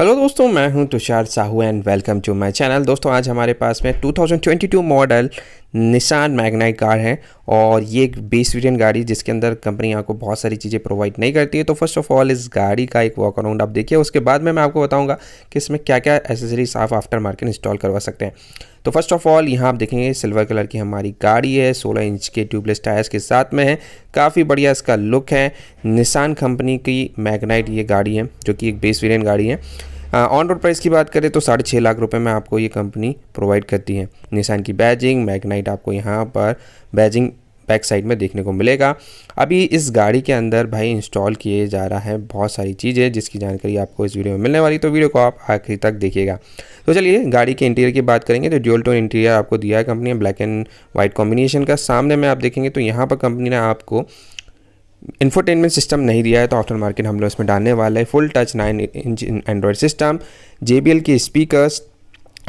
hello दोस्तों मैं हूं Tushar Sahu and welcome to my channel दोस्तों आज हमारे पास में 2022 मॉडल निशान मैगनाइट कार है और ये एक बेस विजन गाड़ी जिसके अंदर कंपनी आपको बहुत सारी चीज़ें प्रोवाइड नहीं करती है तो फर्स्ट ऑफ ऑल इस गाड़ी का एक वॉक अराउंड आप देखिए उसके बाद में मैं आपको बताऊँगा कि इसमें क्या क्या एसेसरीज आप आफ्टर मार्केट इंस्टॉल करवा सकते हैं तो फर्स्ट ऑफ ऑल यहाँ आप देखेंगे सिल्वर कलर की हमारी गाड़ी है सोलह इंच के ट्यूबलेस टायर्स के साथ में है काफ़ी बढ़िया इसका लुक है निशान कंपनी की मैगनाइट ये गाड़ी है जो कि एक बेस वेरियन गाड़ी है ऑन रोड प्राइस की बात करें तो साढ़े छः लाख रुपए में आपको ये कंपनी प्रोवाइड करती है निशान की बैजिंग मैगनाइट आपको यहाँ पर बैजिंग बैक साइड में देखने को मिलेगा अभी इस गाड़ी के अंदर भाई इंस्टॉल किए जा रहा है बहुत सारी चीज़ें जिसकी जानकारी आपको इस वीडियो में मिलने वाली तो वीडियो को आप आखिर तक देखिएगा तो चलिए गाड़ी के इंटीरियर की बात करेंगे तो ड्यूल टोन इंटीरियर आपको दिया है company black and white combination का सामने में आप देखेंगे तो यहाँ पर कंपनी ने आपको इन्फोटेनमेंट सिस्टम नहीं दिया है तो आफ्टर मार्केट हम लोग इसमें डालने वाले हैं full touch nine inch android system J की स्पीकर्स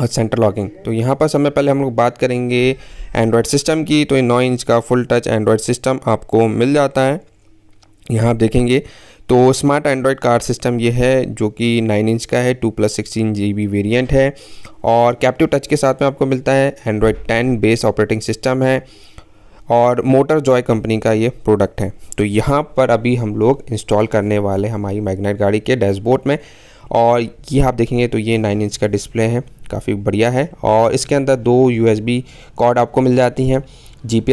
और सेंटर लॉकिंग तो यहाँ पर समय पहले हम लोग बात करेंगे एंड्रॉयड सिस्टम की तो ये नौ इंच का फुल टच एंड्रॉयड सिस्टम आपको मिल जाता है यहाँ आप देखेंगे तो स्मार्ट एंड्रॉयड कार सिस्टम ये है जो कि 9 इंच का है 2 plus sixteen G B variant है और कैप्टिव टच के साथ में आपको मिलता है एंड्रॉयड 10 बेस ऑपरेटिंग सिस्टम है और मोटर जॉय कंपनी का ये प्रोडक्ट है तो यहाँ पर अभी हम लोग इंस्टॉल करने वाले हमारी मैग्नेट गाड़ी के डैशबोर्ड में और ये आप देखेंगे तो ये 9 इंच का डिस्प्ले है काफ़ी बढ़िया है और इसके अंदर दो यू एस कॉर्ड आपको मिल जाती हैं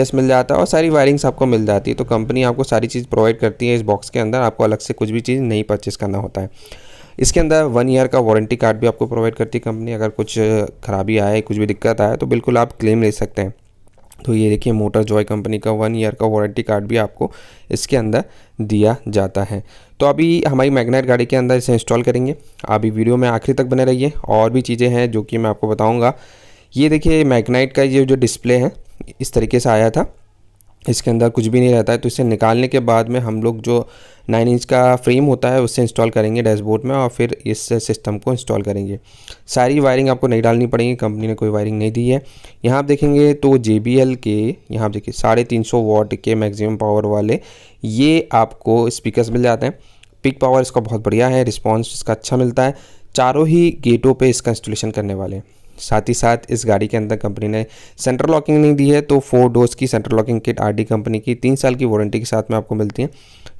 एस मिल जाता है और सारी वायरिंग्स आपको मिल जाती है तो कंपनी आपको सारी चीज़ प्रोवाइड करती है इस बॉक्स के अंदर आपको अलग से कुछ भी चीज़ नहीं परचेस करना होता है इसके अंदर वन ईयर का वारंटी कार्ड भी आपको प्रोवाइड करती है कंपनी अगर कुछ खराबी आए कुछ भी दिक्कत आए तो बिल्कुल आप क्लेम ले सकते हैं तो ये देखिए मोटर जॉय कंपनी का वन ईयर का वारंटी कार्ड भी आपको इसके अंदर दिया जाता है तो अभी हमारी मैगनाइट गाड़ी के अंदर इसे इंस्टॉल करेंगे अभी वीडियो में आखिरी तक बने रहिए और भी चीज़ें हैं जो कि मैं आपको बताऊँगा ये देखिए मैगनाइट का ये जो डिस्प्ले है इस तरीके से आया था इसके अंदर कुछ भी नहीं रहता है तो इसे निकालने के बाद में हम लोग जो नाइन इंच का फ्रेम होता है उससे इंस्टॉल करेंगे डैशबोर्ड में और फिर इस सिस्टम को इंस्टॉल करेंगे सारी वायरिंग आपको नहीं डालनी पड़ेगी कंपनी ने कोई वायरिंग नहीं दी है यहाँ आप देखेंगे तो जे के यहाँ देखिए साढ़े तीन सौ वॉट के मैक्सिमम पावर वाले ये आपको स्पीकर्स मिल जाते हैं पिक पावर इसका बहुत बढ़िया है रिस्पॉन्स इसका अच्छा मिलता है चारों ही गेटों पर इसका इंस्टॉलेशन करने वाले हैं साथ ही साथ इस गाड़ी के अंदर कंपनी ने सेंटर लॉकिंग नहीं दी है तो फोर डोज की centre locking kit R company की तीन साल की वारंटी के साथ में आपको मिलती है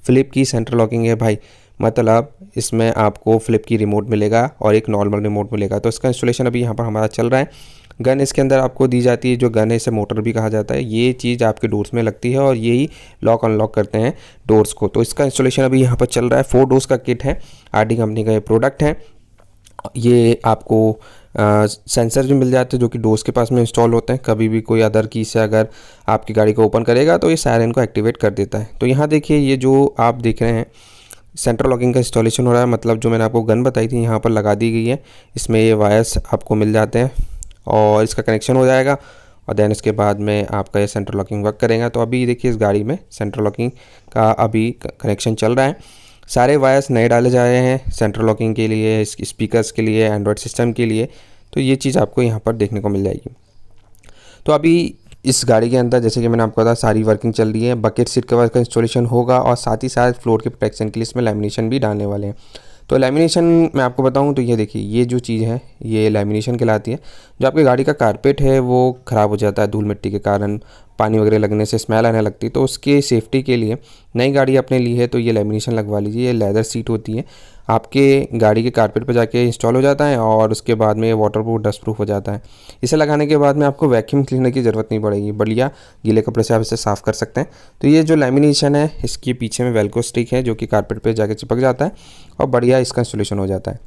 फ्लिप की सेंटर लॉकिंग है भाई मतलब इसमें आपको फ्लिप की रिमोट मिलेगा और एक नॉर्मल रिमोट मिलेगा तो इसका इंस्टॉलेशन अभी यहाँ पर हमारा चल रहा है गन इसके अंदर आपको दी जाती है जो गन है इसे मोटर भी कहा जाता है ये चीज़ आपके डोर्स में लगती है और यही लॉक अनलॉक करते हैं डोर्स को तो इसका इंस्टॉलेशन अभी यहाँ पर चल रहा है फोर डोर्स का किट है आर कंपनी का ये प्रोडक्ट है ये आपको सेंसर भी मिल जाते हैं जो कि डोज के पास में इंस्टॉल होते हैं कभी भी कोई अदर की से अगर आपकी गाड़ी को ओपन करेगा तो ये सायरन को एक्टिवेट कर देता है तो यहाँ देखिए ये जो आप देख रहे हैं सेंट्रल लॉकिंग का इंस्टॉलेशन हो रहा है मतलब जो मैंने आपको गन बताई थी यहाँ पर लगा दी गई है इसमें ये वायर्स आपको मिल जाते हैं और इसका कनेक्शन हो जाएगा और देन इसके बाद में आपका ये सेंट्रल लॉकिंग वर्क करेगा तो अभी देखिए इस गाड़ी में सेंट्रल लॉकिंग का अभी कनेक्शन चल रहा है सारे वायर्स नए डाले जा रहे हैं सेंट्रल लॉकिंग के लिए स्पीकर्स के लिए एंड्रॉयड सिस्टम के लिए तो ये चीज़ आपको यहाँ पर देखने को मिल जाएगी तो अभी इस गाड़ी के अंदर जैसे कि मैंने आपको बताया सारी वर्किंग चल रही है बकेट सीट कवर का इंस्टॉलेशन होगा और साथ ही साथ फ्लोर के प्रोटेक्शन के लिए इसमें लेमिनेशन भी डालने वाले हैं तो लेमिनेशन मैं आपको बताऊं तो ये देखिए ये जो चीज़ है ये लेमिनेशन कहलाती है जो आपकी गाड़ी का कारपेट है वो ख़राब हो जाता है धूल मिट्टी के कारण पानी वगैरह लगने से स्मेल आने लगती है तो उसके सेफ्टी के लिए नई गाड़ी आपने ली है तो ये लेमिनेशन लगवा लीजिए ये लेदर सीट होती है आपके गाड़ी के कारपेट पर जाके इंस्टॉल हो जाता है और उसके बाद में वाटर प्रूफ डस्ट प्रूफ हो जाता है इसे लगाने के बाद में आपको वैक्यूम क्लीनर की ज़रूरत नहीं पड़ेगी बढ़िया गीले कपड़े से आप इसे साफ़ कर सकते हैं तो ये जो लेमिनेशन है इसके पीछे में वेलको स्टिक है जो कि कारपेट पर जाके चिपक जाता है और बढ़िया इसका इंस्टॉलेशन हो जाता है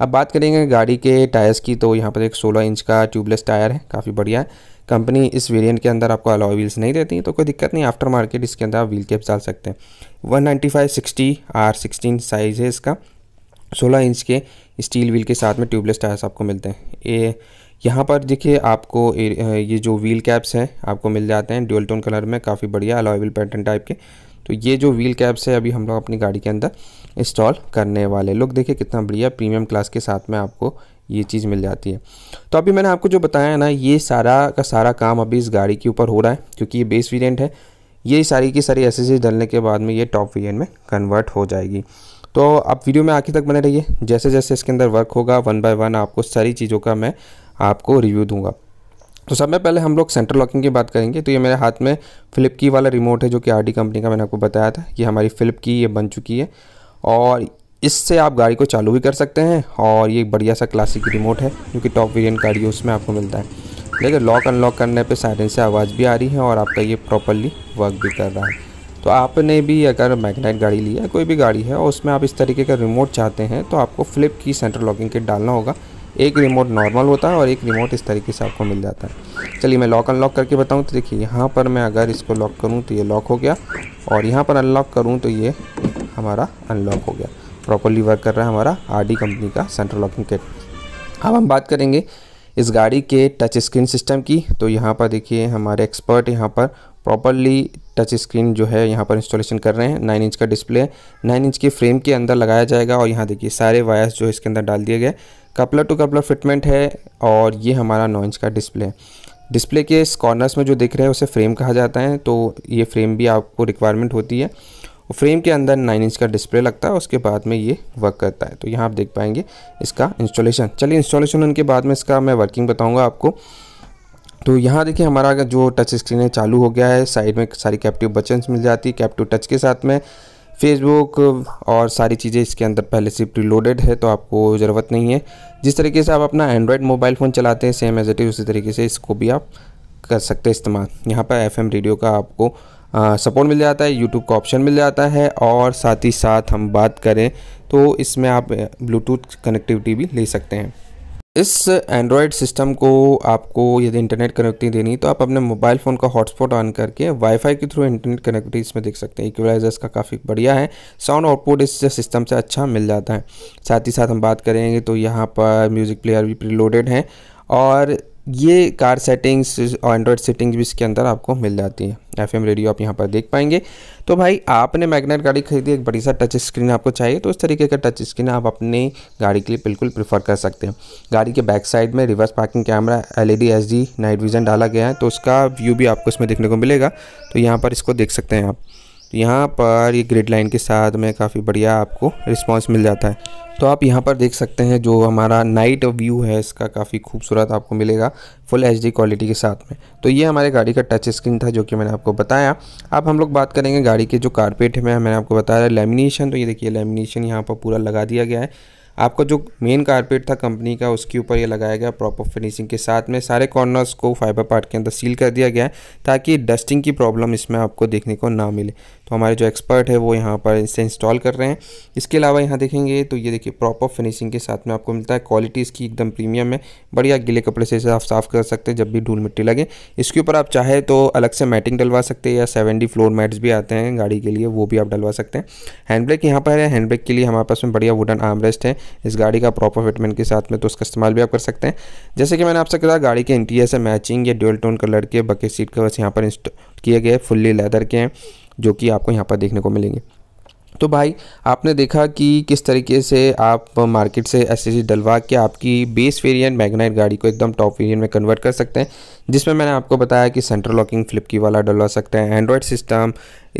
अब बात करेंगे गाड़ी के टायर्स की तो यहाँ पर एक सोलह इंच का ट्यूबलेस टायर है काफ़ी बढ़िया है कंपनी इस वेरिएंट के अंदर आपको अलॉय व्हील्स नहीं देती तो कोई दिक्कत नहीं आफ्टर मार्केट इसके अंदर आप व्हील कैप्स डाल सकते हैं 195 60 आर 16 साइज़ है इसका सोलह इंच के स्टील व्हील के साथ में ट्यूबलेस टायर्स आपको मिलते हैं ये यहाँ पर देखिए आपको ये जो व्हील कैप्स हैं आपको मिल जाते हैं ड्यूल टोन कलर में काफ़ी बढ़िया अलॉयबल पैटर्न टाइप के तो ये जो व्हील कैप्स है अभी हम लोग अपनी गाड़ी के अंदर इंस्टॉल करने वाले लुक देखिए कितना बढ़िया प्रीमियम क्लास के साथ में आपको ये चीज़ मिल जाती है तो अभी मैंने आपको जो बताया ना ये सारा का सारा काम अभी इस गाड़ी के ऊपर हो रहा है क्योंकि ये बेस वेरिएंट है ये सारी की सारी एसेसरी डलने के बाद में ये टॉप वेरिएंट में कन्वर्ट हो जाएगी तो आप वीडियो में आखिर तक बने रहिए जैसे जैसे इसके अंदर वर्क होगा वन बाय वन आपको सारी चीज़ों का मैं आपको रिव्यू दूंगा तो सब में पहले हम लोग सेंटर लॉकिंग की बात करेंगे तो ये मेरे हाथ में फ़िलिप की वाला रिमोट है जो कि आर कंपनी का मैंने आपको बताया था ये हमारी फ़िलिप की ये बन चुकी है और इससे आप गाड़ी को चालू भी कर सकते हैं और ये बढ़िया सा क्लासिक रिमोट है जो कि टॉप वेरियन गाड़ी उसमें आपको मिलता है लेकिन लॉक अनलॉक करने पर साइडें से आवाज़ भी आ रही है और आपका ये प्रॉपरली वर्क भी कर रहा है तो आपने भी अगर मैग्नेट गाड़ी ली है कोई भी गाड़ी है और उसमें आप इस तरीके का रिमोट चाहते हैं तो आपको फ्लिप की सेंटर लॉकिंग किट डालना होगा एक रिमोट नॉर्मल होता है और एक रिमोट इस तरीके से आपको मिल जाता है चलिए मैं लॉक अनलॉक करके बताऊँ तो देखिए यहाँ पर मैं अगर इसको लॉक करूँ तो ये लॉक हो गया और यहाँ पर अनलॉक करूँ तो ये हमारा अनलॉक हो गया प्रॉपरली वर्क कर रहा है हमारा आर कंपनी का सेंट्रल लॉकिंग किट अब हम बात करेंगे इस गाड़ी के टच स्क्रीन सिस्टम की तो यहाँ पर देखिए हमारे एक्सपर्ट यहाँ पर प्रॉपरली टच स्क्रीन जो है यहाँ पर इंस्टॉलेशन कर रहे हैं नाइन इंच का डिस्प्ले नाइन इंच की फ्रेम के अंदर लगाया जाएगा और यहाँ देखिए सारे वायर्स जो इसके अंदर डाल दिए गए कपलर टू कपलर फिटमेंट है और ये हमारा नौ इंच का डिस्प्ले है डिस्प्ले के इस कॉर्नर्स में जो दिख रहे हैं उसे फ्रेम कहा जाता है तो ये फ्रेम भी आपको रिक्वायरमेंट होती है फ्रेम के अंदर नाइन इंच का डिस्प्ले लगता है उसके बाद में ये वर्क करता है तो यहाँ आप देख पाएंगे इसका इंस्टॉलेशन चलिए इंस्टॉलेशन के बाद में इसका मैं वर्किंग बताऊँगा आपको तो यहाँ देखिए हमारा जो टच स्क्रीन है चालू हो गया है साइड में सारी कैप्टिव बचन्स मिल जाती है कैप्टिव टच के साथ में फेसबुक और सारी चीज़ें इसके अंदर पहले से प्रीलोडेड है तो आपको ज़रूरत नहीं है जिस तरीके से आप अपना एंड्रॉयड मोबाइल फ़ोन चलाते हैं सेम एज इट इज़ उसी तरीके से इसको भी आप कर सकते हैं इस्तेमाल यहाँ पर एफ रेडियो का आपको सपोर्ट मिल जाता है यूट्यूब का ऑप्शन मिल जाता है और साथ ही साथ हम बात करें तो इसमें आप ब्लूटूथ कनेक्टिविटी भी ले सकते हैं इस एंड्रॉयड सिस्टम को आपको यदि इंटरनेट कनेक्टिविटी देनी तो आप अपने मोबाइल फ़ोन का हॉटस्पॉट ऑन करके वाईफाई के थ्रू इंटरनेट कनेक्टिविटी इसमें देख सकते हैं इक्वलाइजर्स का काफ़ी बढ़िया है साउंड आउटपुट इस सिस्टम से अच्छा मिल जाता है साथ ही साथ हम बात करेंगे तो यहाँ पर म्यूज़िक प्लेयर भी प्रीलोडेड है और ये कार सेटिंग्स और एंड्रॉयड सेटिंग्स भी इसके अंदर आपको मिल जाती है एफ रेडियो आप यहाँ पर देख पाएंगे तो भाई आपने मैगनेट गाड़ी खरीदी एक बड़ी सा टच स्क्रीन आपको चाहिए तो इस तरीके का टच स्क्रीन आप अपने गाड़ी के लिए बिल्कुल प्रीफर कर सकते हैं गाड़ी के बैक साइड में reverse parking camera L E night vision डाला गया है तो उसका व्यू भी आपको इसमें देखने को मिलेगा तो यहाँ पर इसको देख सकते हैं आप तो यहाँ पर ये ग्रिड लाइन के साथ में काफ़ी बढ़िया आपको रिस्पांस मिल जाता है तो आप यहाँ पर देख सकते हैं जो हमारा नाइट व्यू है इसका काफ़ी खूबसूरत आपको मिलेगा फुल एच क्वालिटी के साथ में तो ये हमारे गाड़ी का टच स्क्रीन था जो कि मैंने आपको बताया अब हम लोग बात करेंगे गाड़ी के जो कारपेट है मैंने आपको बताया लेमिनेशन तो ये देखिए लेमिनेशन यहाँ पर पूरा लगा दिया गया है आपका जो मेन कारपेट था कंपनी का उसके ऊपर ये लगाया गया प्रॉपर फिनिशिंग के साथ में सारे कॉर्नर्स को फाइबर पार्ट के अंदर सील कर दिया गया है ताकि डस्टिंग की प्रॉब्लम इसमें आपको देखने को ना मिले तो हमारे जो एक्सपर्ट है वो यहाँ पर इसे इंस्टॉल कर रहे हैं इसके अलावा यहाँ देखेंगे तो ये देखिए प्रॉपर फिनिशिंग के साथ में आपको मिलता है क्वालिटी इसकी एकदम प्रीमियम है बढ़िया गीले कपड़े से इसे आप साफ़ कर सकते हैं जब भी धूल मिट्टी लगे इसके ऊपर आप चाहे तो अलग से मैटिंग डलवा सकते हैं या सेवन फ्लोर मैट्स भी आते हैं गाड़ी के लिए वो भी आप डलवा सकते हैं हैंड ब्रेक यहाँ पर है हैंड ब्रेक के लिए हमारे पास में बढ़िया वुडन आर्म रेस्ट है इस गाड़ी का प्रॉपर फिटमेंट के साथ में तो उसका इस्तेमाल भी आप कर सकते हैं जैसे कि मैंने आपसे कहा गाड़ी के इंटीरियर से मैचिंग या ड्यूल टोन कलर के बकेट सीट कवर्स यहाँ पर इंस्टॉल किए गए फुल्ली लेदर के हैं जो कि आपको यहाँ पर देखने को मिलेंगे तो भाई आपने देखा कि किस तरीके से आप मार्केट से एस डलवा के आपकी बेस वेरिएंट मैग्नाइट गाड़ी को एकदम टॉप वेरिएंट में कन्वर्ट कर सकते हैं जिसमें मैंने आपको बताया कि सेंट्रल लॉकिंग फ्लिप की वाला डलवा सकते हैं android system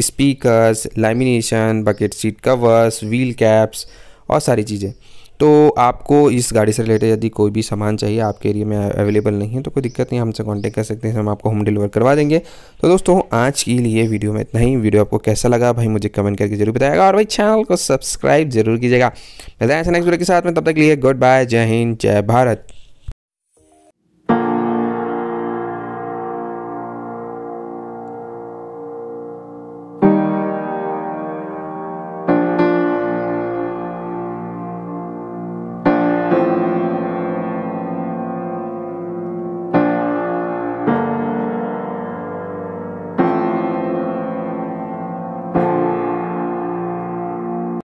speakers lamination bucket seat covers wheel caps और सारी चीज़ें तो आपको इस गाड़ी से रिलेटेड यदि कोई भी सामान चाहिए आपके एरिया में अवेलेबल नहीं है तो कोई दिक्कत नहीं हमसे कॉन्टैक्ट कर सकते हैं हम आपको होम डिलीवर करवा देंगे तो दोस्तों आज के लिए वीडियो में इतना ही वीडियो आपको कैसा लगा भाई मुझे कमेंट करके जरूर बताएगा और भाई चैनल को सब्सक्राइब जरूर कीजिएगा मिलते हैं नेक्स्ट वीडियो के साथ में तब तक लिए गुड बाय जय हिंद जय भारत